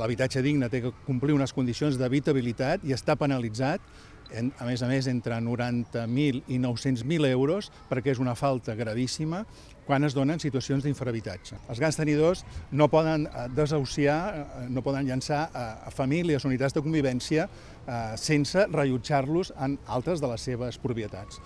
l'habitatge digne té que complir unes condicions d'habitabilitat i està penalitzat en, a més a més, entre 90.000 i 900.000 euros, perquè és una falta gravíssima, quan es donen situacions d'infrahabitatge. Els grans tenidors no poden eh, desahuciar, eh, no poden llançar eh, a famílies, unitats de convivència, sense rellotjar-los en altres de les seves propietats.